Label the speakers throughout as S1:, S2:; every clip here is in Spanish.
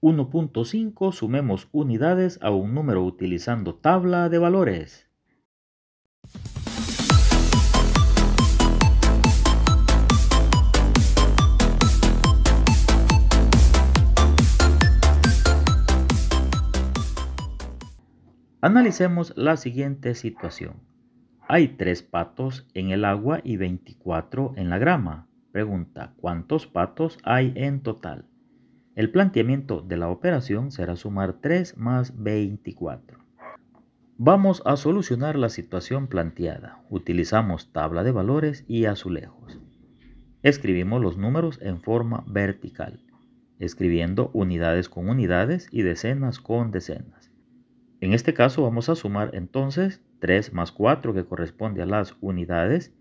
S1: 1.5 sumemos unidades a un número utilizando tabla de valores. Analicemos la siguiente situación. Hay tres patos en el agua y 24 en la grama. Pregunta, ¿cuántos patos hay en total? El planteamiento de la operación será sumar 3 más 24. Vamos a solucionar la situación planteada. Utilizamos tabla de valores y azulejos. Escribimos los números en forma vertical, escribiendo unidades con unidades y decenas con decenas. En este caso vamos a sumar entonces 3 más 4 que corresponde a las unidades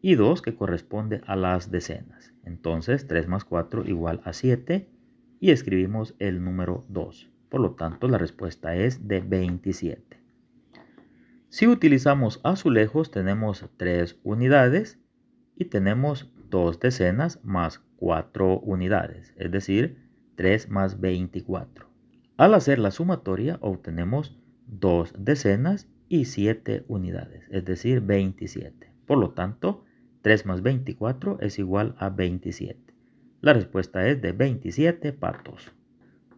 S1: y 2 que corresponde a las decenas. Entonces 3 más 4 igual a 7 y escribimos el número 2. Por lo tanto, la respuesta es de 27. Si utilizamos azulejos, tenemos 3 unidades y tenemos 2 decenas más 4 unidades, es decir, 3 más 24. Al hacer la sumatoria, obtenemos 2 decenas y 7 unidades, es decir, 27. Por lo tanto, 3 más 24 es igual a 27. La respuesta es de 27 patos.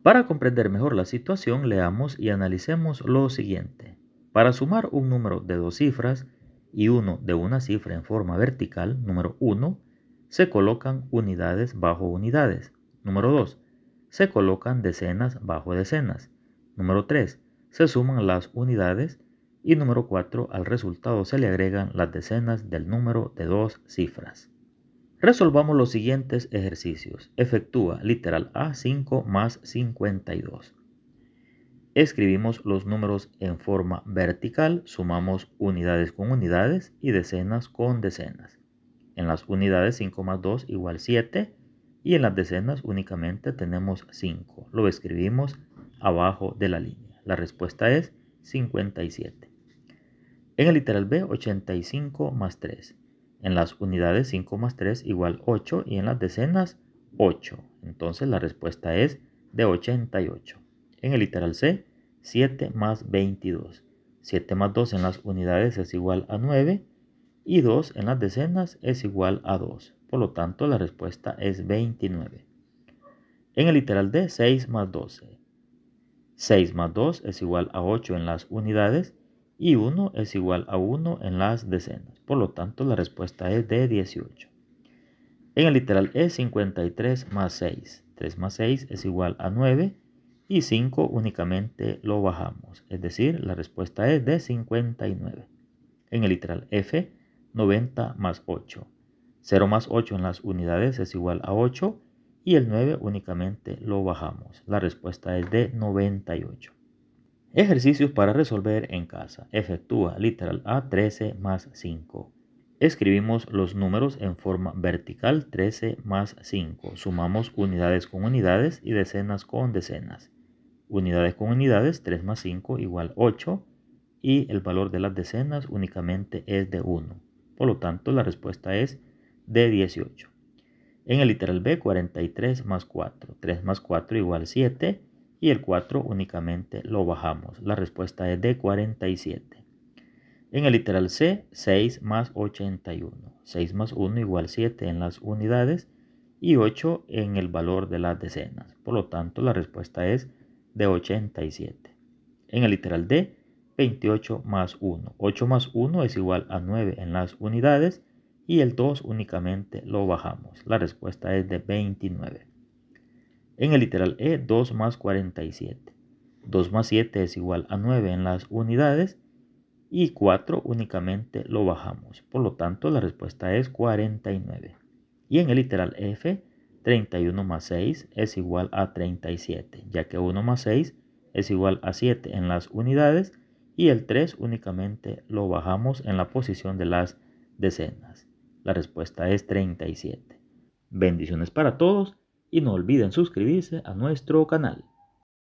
S1: Para comprender mejor la situación, leamos y analicemos lo siguiente. Para sumar un número de dos cifras y uno de una cifra en forma vertical, número 1, se colocan unidades bajo unidades. Número 2, se colocan decenas bajo decenas. Número 3, se suman las unidades. Y número 4, al resultado se le agregan las decenas del número de dos cifras. Resolvamos los siguientes ejercicios. Efectúa literal A5 más 52. Escribimos los números en forma vertical, sumamos unidades con unidades y decenas con decenas. En las unidades 5 más 2 igual 7 y en las decenas únicamente tenemos 5. Lo escribimos abajo de la línea. La respuesta es 57. En el literal B, 85 más 3. En las unidades 5 más 3 igual 8 y en las decenas 8. Entonces la respuesta es de 88. En el literal C, 7 más 22. 7 más 2 en las unidades es igual a 9 y 2 en las decenas es igual a 2. Por lo tanto, la respuesta es 29. En el literal D, 6 más 12. 6 más 2 es igual a 8 en las unidades y 1 es igual a 1 en las decenas. Por lo tanto, la respuesta es de 18. En el literal es 53 más 6. 3 más 6 es igual a 9 y 5 únicamente lo bajamos. Es decir, la respuesta es de 59. En el literal F, 90 más 8. 0 más 8 en las unidades es igual a 8 y el 9 únicamente lo bajamos. La respuesta es de 98. Ejercicios para resolver en casa. Efectúa literal A 13 más 5. Escribimos los números en forma vertical 13 más 5. Sumamos unidades con unidades y decenas con decenas. Unidades con unidades 3 más 5 igual 8 y el valor de las decenas únicamente es de 1. Por lo tanto, la respuesta es de 18. En el literal B 43 más 4. 3 más 4 igual 7 y el 4 únicamente lo bajamos. La respuesta es de 47. En el literal C, 6 más 81. 6 más 1 igual 7 en las unidades y 8 en el valor de las decenas. Por lo tanto, la respuesta es de 87. En el literal D, 28 más 1. 8 más 1 es igual a 9 en las unidades y el 2 únicamente lo bajamos. La respuesta es de 29. En el literal E, 2 más 47. 2 más 7 es igual a 9 en las unidades y 4 únicamente lo bajamos. Por lo tanto, la respuesta es 49. Y en el literal F, 31 más 6 es igual a 37, ya que 1 más 6 es igual a 7 en las unidades y el 3 únicamente lo bajamos en la posición de las decenas. La respuesta es 37. Bendiciones para todos y no olviden suscribirse a nuestro canal.